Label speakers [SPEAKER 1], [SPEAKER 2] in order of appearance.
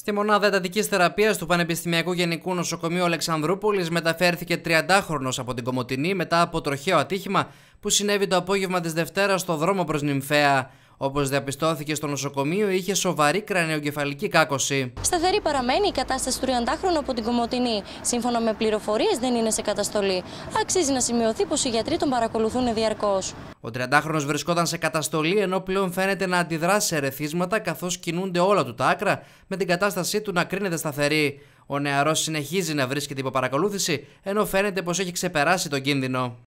[SPEAKER 1] Στη μονάδα εντατικής θεραπείας του Πανεπιστημιακού Γενικού Νοσοκομείου Αλεξανδρούπολης μεταφέρθηκε 30χρονο από την Κομοτηνή μετά από τροχαίο ατύχημα που συνέβη το απόγευμα της Δευτέρας στο δρόμο προς Νυμφαία. Όπως διαπιστώθηκε στο νοσοκομείο, είχε σοβαρή κρανιοκεφαλική κάκωση.
[SPEAKER 2] Σταθερή παραμένει η κατάσταση του 30χρονου από την Κομωτινή. Σύμφωνα με πληροφορίες, δεν είναι σε καταστολή. Αξίζει να σημειωθεί πως οι γιατροί τον παρακολουθούν διαρκώς.
[SPEAKER 1] Ο 30χρονο βρισκόταν σε καταστολή, ενώ πλέον φαίνεται να αντιδράσει σε ερεθίσματα, καθώς κινούνται όλα του τα άκρα, με την κατάστασή του να κρίνεται σταθερή. Ο νεαρός συνεχίζει να βρίσκεται υπό παρακολούθηση, ενώ φαίνεται πως έχει ξεπεράσει τον κίνδυνο.